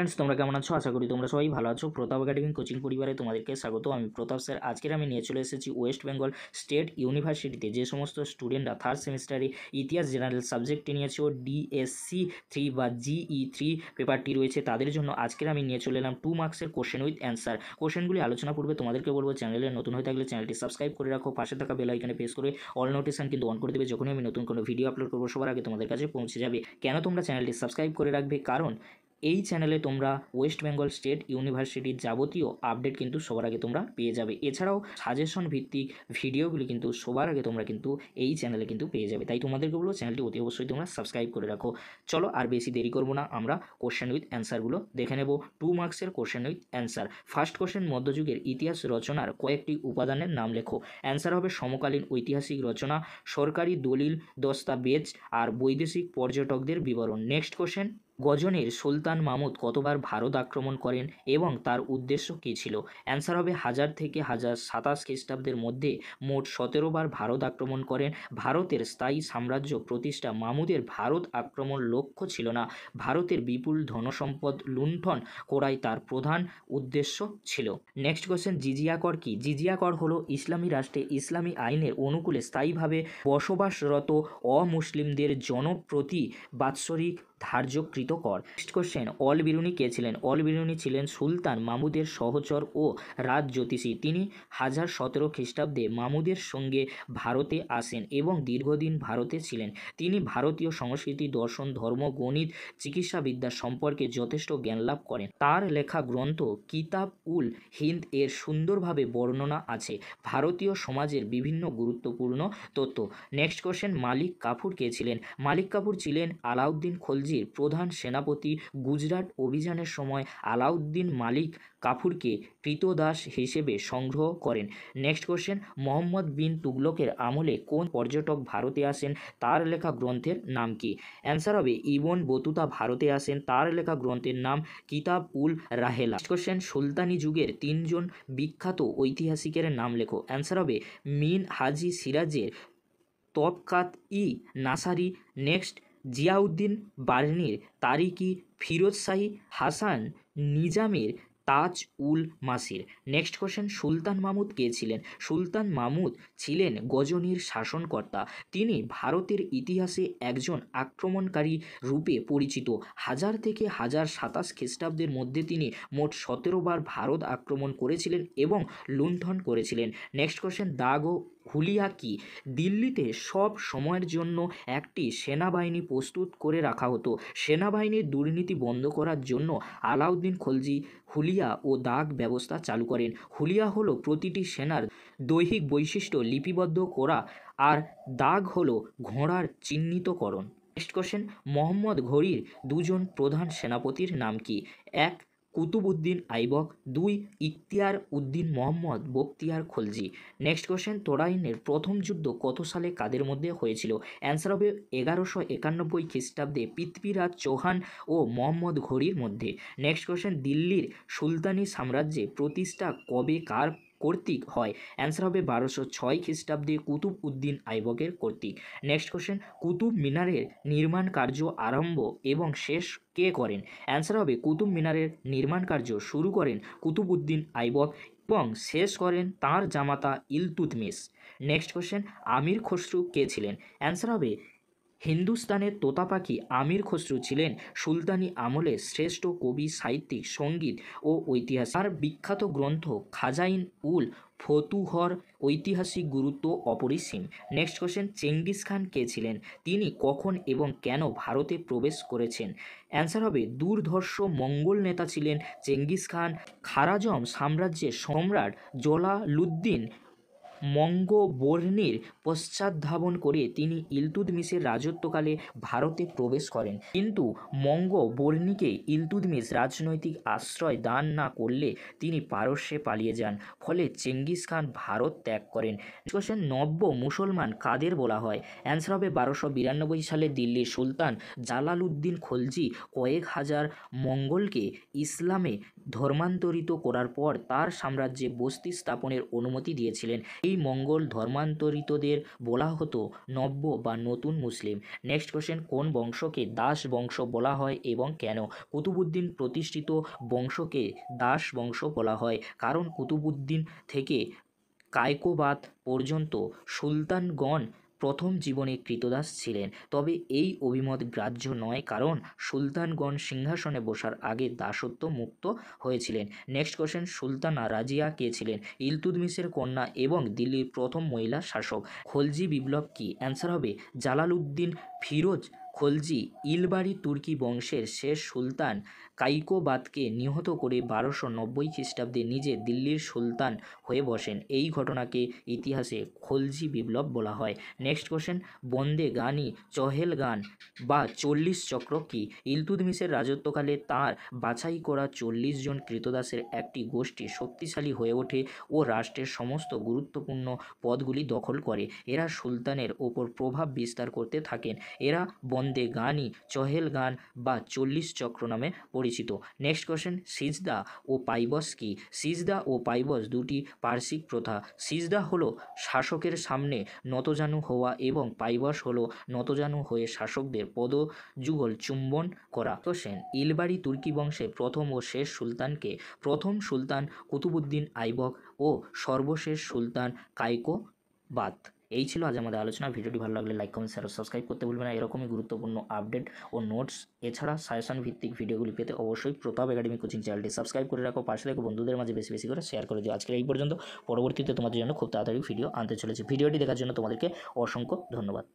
friends তোমরা কেমন আছো আশা করি তোমরা সবাই ভালো আছো প্রতাপ একাডেমি কোচিং পরিবারে তোমাদেরকে স্বাগত আমি প্রতাপ স্যার আজকের আমি নিয়ে চলে এসেছি ওয়েস্ট বেঙ্গল স্টেট ইউনিভার্সিটিতে যে সমস্ত স্টুডেন্টরা থার্ড সেমিস্টারে ইতিহাস জেনারেল সাবজেক্টে নিয়েছে ডিএসসি থ্রি বা জিই থ্রি পেপারটি রয়েছে তাদের জন্য আজকের আমি নিয়ে চলে এলাম টু মার্কসের কোশ্চেন উইথ অ্যান্সার কোশ্চেনগুলি আলোচনা পূর্বে তোমাদেরকে বলবো চ্যানেলে নতুন হয়ে থাকলে চ্যানেলটি সাবস্ক্রাইব করে রাখো পাশে থাকা বেল আইকনে প্রেস করে অল নোটিফিকেশন কিন্তু অন করে দেবে যখনই আমি নতুন কোনো ভিডিও আপলোড করবো সবার আগে তোমাদের কাছে পৌঁছে যাবে কেন তোমরা চ্যানেলটি সাবস্ক্রাইব করে রাখবে কারণ এই চ্যানেলে তোমরা ওয়েস্ট বেঙ্গল স্টেট ইউনিভার্সিটির যাবতীয় আপডেট কিন্তু সবার আগে তোমরা পেয়ে যাবে এছাড়াও সাজেশন ভিত্তিক ভিডিওগুলি কিন্তু সবার আগে তোমরা কিন্তু এই চ্যানেলে কিন্তু পেয়ে যাবে তাই তোমাদেরকে বলবো চ্যানেলটি অতি অবশ্যই তোমরা সাবস্ক্রাইব করে রাখো চলো আর বেশি দেরি করবো না আমরা কোশ্চেন উইথ অ্যান্সারগুলো দেখে নেব টু মার্কসের question with answer first question মধ্যযুগের ইতিহাস রচনার কয়েকটি উপাদানের নাম লেখো অ্যান্সার হবে সমকালীন ঐতিহাসিক রচনা সরকারি দলিল দস্তাবেজ আর বৈদেশিক পর্যটকদের বিবরণ নেক্সট কোশ্চেন গজনের সুলতান মামুদ কতবার ভারত আক্রমণ করেন এবং তার উদ্দেশ্য কী ছিল অ্যান্সার হবে হাজার থেকে হাজার সাতাশ খ্রিস্টাব্দের মধ্যে মোট সতেরো বার ভারত আক্রমণ করেন ভারতের স্থায়ী সাম্রাজ্য প্রতিষ্ঠা মামুদের ভারত আক্রমণ লক্ষ্য ছিল না ভারতের বিপুল ধনসম্পদ লুণ্ঠন করাই তার প্রধান উদ্দেশ্য ছিল নেক্সট কোয়েশ্চেন জিজিয়া কর কি জিজিয়া কর হলো ইসলামী রাষ্ট্রে ইসলামী আইনের অনুকূলে স্থায়ীভাবে বসবাসরত অমুসলিমদের জনপ্রতি বাৎসরিক ধার্যকৃত কর নেক্সট কোশ্চেন অল বিরুনি কে ছিলেন অল বিরুনি ছিলেন সুলতান মামুদের সহচর ও রাজ জ্যোতিষী তিনি হাজার সতেরো খ্রিস্টাব্দে মামুদের সঙ্গে ভারতে আসেন এবং দীর্ঘদিন ভারতে ছিলেন তিনি ভারতীয় সংস্কৃতি দর্শন ধর্ম গণিত চিকিৎসাবিদ্যা সম্পর্কে যথেষ্ট জ্ঞান লাভ করেন তার লেখা গ্রন্থ কিতাব উল হিন্দ এর সুন্দরভাবে বর্ণনা আছে ভারতীয় সমাজের বিভিন্ন গুরুত্বপূর্ণ তথ্য নেক্সট কোশ্চেন মালিক কাপুর কে ছিলেন মালিক কাপুর ছিলেন আলাউদ্দিন খলজি রাজ্যের প্রধান সেনাপতি গুজরাট অভিযানের সময় আলাউদ্দিন মালিক কাফুরকে কৃতদাস হিসেবে সংগ্রহ করেন নেক্সট কোশ্চেন মোহাম্মদ বিন তুগলকের আমলে কোন পর্যটক ভারতে আসেন তার লেখা গ্রন্থের নাম কি অ্যান্সার হবে ইবন বতুতা ভারতে আসেন তার লেখা গ্রন্থের নাম কিতাব উল রাহেলা কোশ্চেন সুলতানি যুগের তিনজন বিখ্যাত ঐতিহাসিকের নাম লেখো অ্যান্সার হবে মিন হাজি সিরাজের তবকাত ই নাসারি নেক্সট জিয়াউদ্দিন বার্নির তারিকি ফিরোজ শাহী হাসান নিজামের তাজ উল মাসির নেক্সট কোশ্চেন সুলতান মাহমুদ কে ছিলেন সুলতান মাহমুদ ছিলেন গজনীর শাসনকর্তা তিনি ভারতের ইতিহাসে একজন আক্রমণকারী রূপে পরিচিত হাজার থেকে হাজার সাতাশ খ্রিস্টাব্দের মধ্যে তিনি মোট সতেরো বার ভারত আক্রমণ করেছিলেন এবং লুণ্ঠন করেছিলেন নেক্সট কোশ্চেন দাগ ও খুলিয়াকি দিল্লিতে সব সময়ের জন্য একটি সেনাবাহিনী প্রস্তুত করে রাখা হতো সেনাবাহিনীর দুর্নীতি বন্ধ করার জন্য আলাউদ্দিন খলজি হুলিয়া ও দাগ ব্যবস্থা চালু করেন হুলিয়া হলো প্রতিটি সেনার দৈহিক বৈশিষ্ট্য লিপিবদ্ধ করা আর দাগ হলো ঘোড়ার চিহ্নিতকরণ নেক্সট কোশ্চেন মোহাম্মদ ঘড়ির দুজন প্রধান সেনাপতির নাম কি এক কুতুবউদ্দিন আইবক দুই ইখতিয়ার উদ্দিন মোহাম্মদ বক্তিয়ার খলজি নেক্সট কোশ্চেন তোরাইনের প্রথম যুদ্ধ কত সালে কাদের মধ্যে হয়েছিল অ্যান্সার হবে এগারোশো একানব্বই খ্রিস্টাব্দে পৃথ্বীরাজ চৌহান ও মোহাম্মদ ঘড়ির মধ্যে নেক্সট কোয়েশ্চেন দিল্লির সুলতানি সাম্রাজ্যে প্রতিষ্ঠা কবে কার কর্তৃক হয় অ্যান্সার হবে বারোশো ছয় খ্রিস্টাব্দে কুতুব উদ্দিন আইবকের কর্তৃক নেক্সট কোশ্চেন কুতুব মিনারের নির্মাণ কার্য আরম্ভ এবং শেষ কে করেন অ্যান্সার হবে কুতুব মিনারের নির্মাণ কার্য শুরু করেন কুতুব উদ্দিন আইবক এবং শেষ করেন তার জামাতা ইলতুতমিস নেক্সট কোশ্চেন আমির খসরু কে ছিলেন অ্যান্সার হবে হিন্দুস্তানের তোতাপাখি আমির খসরু ছিলেন সুলতানি আমলে শ্রেষ্ঠ কবি সাহিত্যিক সঙ্গীত ও ঐতিহাসিক তার বিখ্যাত গ্রন্থ খাজাইন উল ফতুহর ঐতিহাসিক গুরুত্ব অপরিসীম নেক্সট কোশ্চেন চেঙ্গিস খান কে ছিলেন তিনি কখন এবং কেন ভারতে প্রবেশ করেছেন অ্যান্সার হবে দূরধর্ষ মঙ্গল নেতা ছিলেন চেঙ্গিস খান খারাজম সাম্রাজ্যের সম্রাট জলালুদ্দিন মঙ্গ বর্ণের পশ্চাদ্ধাবন করে তিনি ইলতুদমিসের রাজত্বকালে ভারতে প্রবেশ করেন কিন্তু মঙ্গ বর্ণীকে ইলতুদমিস রাজনৈতিক আশ্রয় দান না করলে তিনি পারস্যে পালিয়ে যান ফলে চেঙ্গিস খান ভারত ত্যাগ করেন কোশ্চেন নব্য মুসলমান কাদের বলা হয় অ্যান্সার হবে বারোশো বিরানব্বই সালে দিল্লির সুলতান উদ্দিন খলজি কয়েক হাজার মঙ্গলকে ইসলামে ধর্মান্তরিত করার পর তার সাম্রাজ্যে বস্তি স্থাপনের অনুমতি দিয়েছিলেন এই মঙ্গল ধর্মান্তরিতদের বলা হতো নব্য বা নতুন মুসলিম নেক্সট কোশ্চেন কোন বংশকে দাস বংশ বলা হয় এবং কেন কুতুবুদ্দিন প্রতিষ্ঠিত বংশকে দাস বংশ বলা হয় কারণ কুতুবুদ্দিন থেকে কায়কোবাদ পর্যন্ত সুলতানগণ প্রথম জীবনে কৃতদাস ছিলেন তবে এই অভিমত গ্রাহ্য নয় কারণ সুলতানগণ সিংহাসনে বসার আগে দাসত্ব মুক্ত হয়েছিলেন নেক্সট কোশ্চেন সুলতানা রাজিয়া কে ছিলেন ইলতুদমিসের কন্যা এবং দিল্লির প্রথম মহিলা শাসক খলজি বিপ্লব কি অ্যান্সার হবে জালালউদ্দিন ফিরোজ খলজি ইলবাড়ি তুর্কি বংশের শেষ সুলতান কাইকোবাদকে নিহত করে বারোশো নব্বই খ্রিস্টাব্দে নিজে দিল্লির সুলতান হয়ে বসেন এই ঘটনাকে ইতিহাসে খলজি বিপ্লব বলা হয় next question Bandagani Chahalgan বা চল্লিশ চক্র কি ইলতুদমিসের রাজত্বকালে তার বাছাই করা চল্লিশ জন কৃতদাসের একটি গোষ্ঠী শক্তিশালী হয়ে ওঠে ও রাষ্ট্রের সমস্ত গুরুত্বপূর্ণ পদগুলি দখল করে এরা সুলতানের ওপর প্রভাব বিস্তার করতে থাকেন এরা বন্দে বন্দে গানি চহেল গান বা চল্লিশ চক্র নামে পরিচিত নেক্সট কোশ্চেন সিজদা ও পাইবস কি সিজদা ও পাইবস দুটি পার্শ্বিক প্রথা সিজদা হলো শাসকের সামনে নতজানু হওয়া এবং পাইবস হলো নতজানু হয়ে শাসকদের পদযুগল চুম্বন করা কোশেন ইলবাড়ি তুর্কি বংশে প্রথম ও শেষ সুলতানকে প্রথম সুলতান কুতুবুদ্দিন আইবক ও সর্বশেষ সুলতান কাইকো বাদ এই ছিল আজ আমাদের আলোচনা ভিডিওটি ভালো লাগলে লাইক কমেন্ট শেয়ার সাবস্ক্রাইব করতে ভুলবেন না এরকমই গুরুত্বপূর্ণ আপডেট ও নোটস এছাড়া সাজেশন ভিত্তিক ভিডিওগুলি পেতে অবশ্যই প্রতাপ একাডেমি কোচিং চ্যানেলটি সাবস্ক্রাইব করে রাখো পাশে থেকে বন্ধুদের মাঝে বেশি বেশি করে শেয়ার করে দিও আজকের এই পর্যন্ত পরবর্তীতে তোমাদের জন্য খুব তাড়াতাড়ি ভিডিও আনতে চলেছে ভিডিওটি দেখার জন্য তোমাদেরকে অসংখ্য ধন্যবাদ